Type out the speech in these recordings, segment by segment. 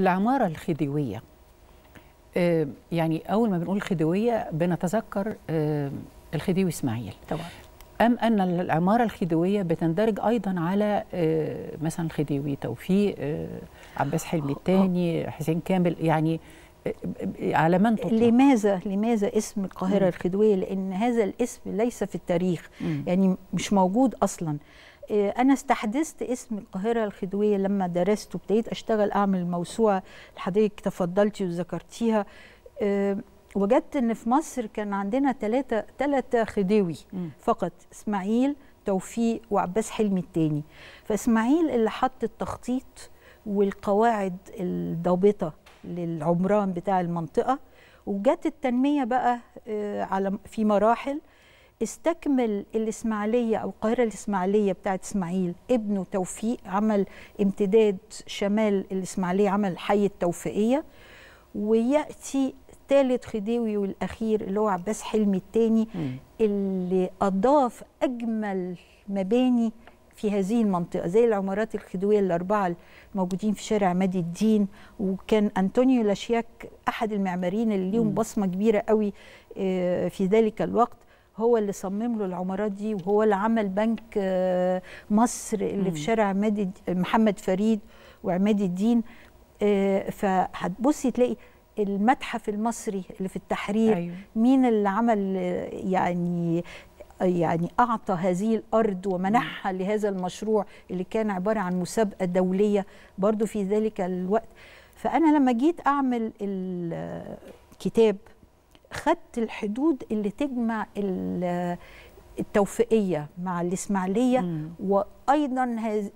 العمارة الخديوية آه، يعني أول ما بنقول خديوية بنتذكر آه، الخديوي إسماعيل طبعا أم أن العمارة الخديوية بتندرج أيضا على آه، مثلا الخديوي توفيق عباس حلمي الثاني حسين كامل يعني على من تطلع. لماذا لماذا اسم القاهره الخديويه لان هذا الاسم ليس في التاريخ يعني مش موجود اصلا إيه، انا استحدثت اسم القاهره الخديويه لما درست وابتديت اشتغل اعمل موسوعه لحضرتك تفضلتي وذكرتيها إيه، وجدت ان في مصر كان عندنا ثلاثه ثلاثه خديوي فقط اسماعيل توفيق وعباس حلمي الثاني فاسماعيل اللي حط التخطيط والقواعد الضابطه للعمران بتاع المنطقه وجت التنميه بقى إيه، على في مراحل استكمل الإسماعيلية أو القاهرة الإسماعيلية بتاعت إسماعيل ابنه توفيق عمل امتداد شمال الإسماعيلية عمل حي التوفيقية ويأتي ثالث خديوي والأخير اللي هو عباس حلمي الثاني اللي أضاف أجمل مباني في هذه المنطقة زي العمارات الخديوية الأربعة الموجودين في شارع مادي الدين وكان أنطونيو لاشياك أحد المعماريين اللي ليهم بصمة كبيرة قوي آه، في ذلك الوقت هو اللي صمم له العمارات دي وهو اللي عمل بنك آه، مصر اللي في شارع عماد محمد فريد وعماد الدين آه، فهتبصي تلاقي المتحف المصري اللي في التحرير أيوة. مين اللي عمل آه، يعني يعني أعطى هذه الأرض ومنحها لهذا المشروع اللي كان عبارة عن مسابقة دولية برضو في ذلك الوقت فأنا لما جيت أعمل الكتاب خدت الحدود اللي تجمع التوفيقيه مع الاسماعيليه وايضا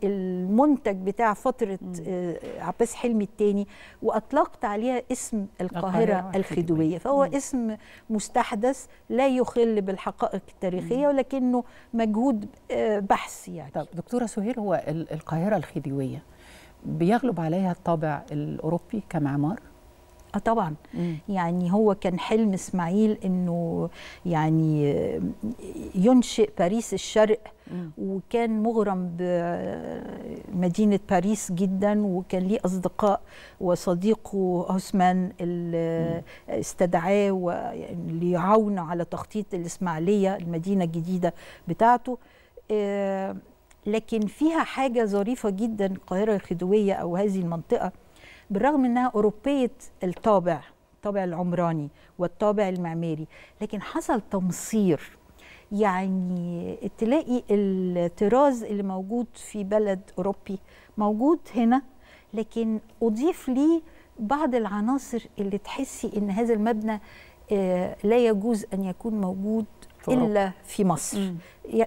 المنتج بتاع فتره آه، عباس حلمي الثاني واطلقت عليها اسم القاهره الخديويه فهو اسم مستحدث لا يخل بالحقائق التاريخيه ولكنه مجهود آه، بحث يعني طب دكتوره سهير هو القاهره الخديويه بيغلب عليها الطابع الاوروبي كمعمار اه طبعا مم. يعني هو كان حلم اسماعيل انه يعني آه، ينشئ باريس الشرق مم. وكان مغرم بمدينه آه، باريس جدا وكان ليه اصدقاء وصديقه عثمان اللي آه، استدعاه يعني ليعاونه على تخطيط الاسماعيليه المدينه الجديده بتاعته لكن فيها حاجه ظريفه جدا القاهره الخديويه او هذه المنطقه بالرغم انها اوروبيه الطابع الطابع العمراني والطابع المعماري لكن حصل تمصير يعني تلاقي الطراز اللي موجود في بلد اوروبي موجود هنا لكن اضيف ليه بعض العناصر اللي تحسي ان هذا المبنى آه، لا يجوز أن يكون موجود في إلا في مصر مم.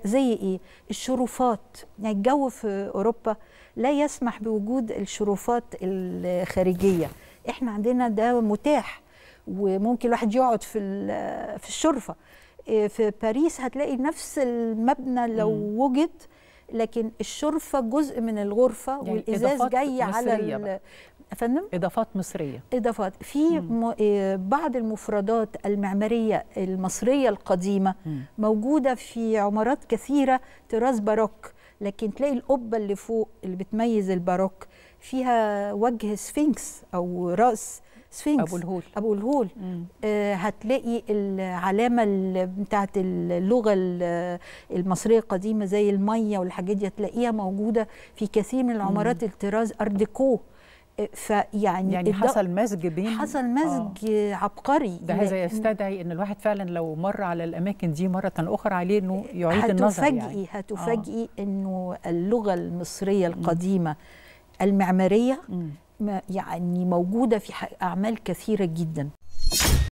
زي إيه؟ الشرفات يعني الجو في أوروبا لا يسمح بوجود الشرفات الخارجية إحنا عندنا ده متاح وممكن الواحد يقعد في, في الشرفة آه، في باريس هتلاقي نفس المبنى لو وجد لكن الشرفه جزء من الغرفه يعني والازاز جاي على فندم اضافات مصريه اضافات في م... إيه، بعض المفردات المعماريه المصريه القديمه م. موجوده في عمارات كثيره تراث باروك لكن تلاقي القبه اللي فوق اللي بتميز الباروك فيها وجه سفنكس او راس سفينكس ابو الهول ابو الهول آه هتلاقي العلامه بتاعه اللغه المصريه القديمه زي الميه والحاجات دي هتلاقيها موجوده في كثير من العمارات الطراز ارديكو آه، فيعني يعني حصل مزج بين حصل مزج آه. عبقري ده هذا يستدعي ان الواحد فعلا لو مر على الاماكن دي مره اخرى عليه انه يعيد النظر يعني هتفاجئي آه. انه اللغه المصريه القديمه م. المعماريه م. يعني موجوده في اعمال كثيره جدا